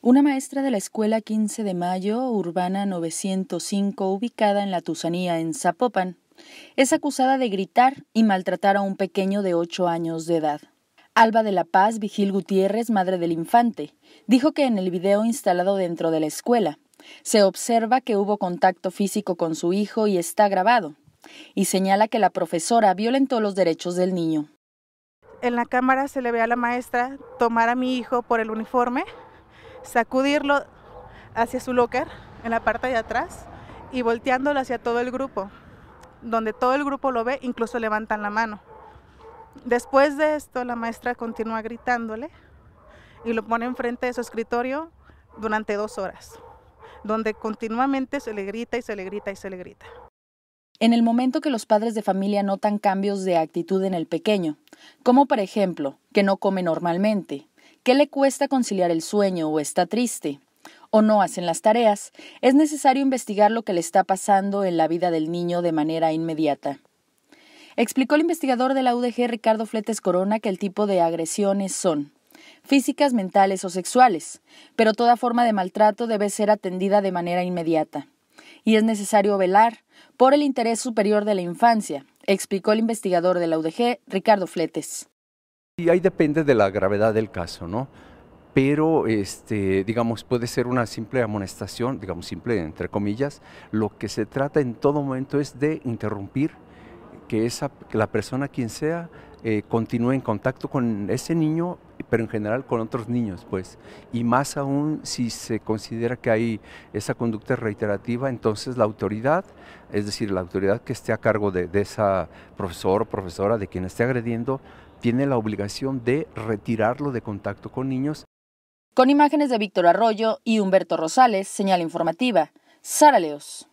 Una maestra de la escuela 15 de mayo, urbana 905, ubicada en la Tusanía, en Zapopan, es acusada de gritar y maltratar a un pequeño de 8 años de edad. Alba de la Paz Vigil Gutiérrez, madre del infante, dijo que en el video instalado dentro de la escuela se observa que hubo contacto físico con su hijo y está grabado, y señala que la profesora violentó los derechos del niño. En la cámara se le ve a la maestra tomar a mi hijo por el uniforme, sacudirlo hacia su locker en la parte de atrás y volteándolo hacia todo el grupo, donde todo el grupo lo ve, incluso levantan la mano. Después de esto, la maestra continúa gritándole y lo pone enfrente de su escritorio durante dos horas, donde continuamente se le grita y se le grita y se le grita. En el momento que los padres de familia notan cambios de actitud en el pequeño, como por ejemplo que no come normalmente, que le cuesta conciliar el sueño o está triste o no hacen las tareas, es necesario investigar lo que le está pasando en la vida del niño de manera inmediata. Explicó el investigador de la UDG Ricardo Fletes Corona que el tipo de agresiones son físicas, mentales o sexuales, pero toda forma de maltrato debe ser atendida de manera inmediata. Y es necesario velar por el interés superior de la infancia, explicó el investigador de la UDG Ricardo Fletes. Y ahí depende de la gravedad del caso, ¿no? Pero, este, digamos, puede ser una simple amonestación, digamos, simple entre comillas. Lo que se trata en todo momento es de interrumpir que esa, la persona quien sea eh, continúe en contacto con ese niño pero en general con otros niños, pues. Y más aún si se considera que hay esa conducta reiterativa, entonces la autoridad, es decir, la autoridad que esté a cargo de, esa profesor o profesora, de quien esté agrediendo, tiene la obligación de retirarlo de contacto con niños. Con imágenes de Víctor Arroyo y Humberto Rosales, señal informativa. Sara Leos.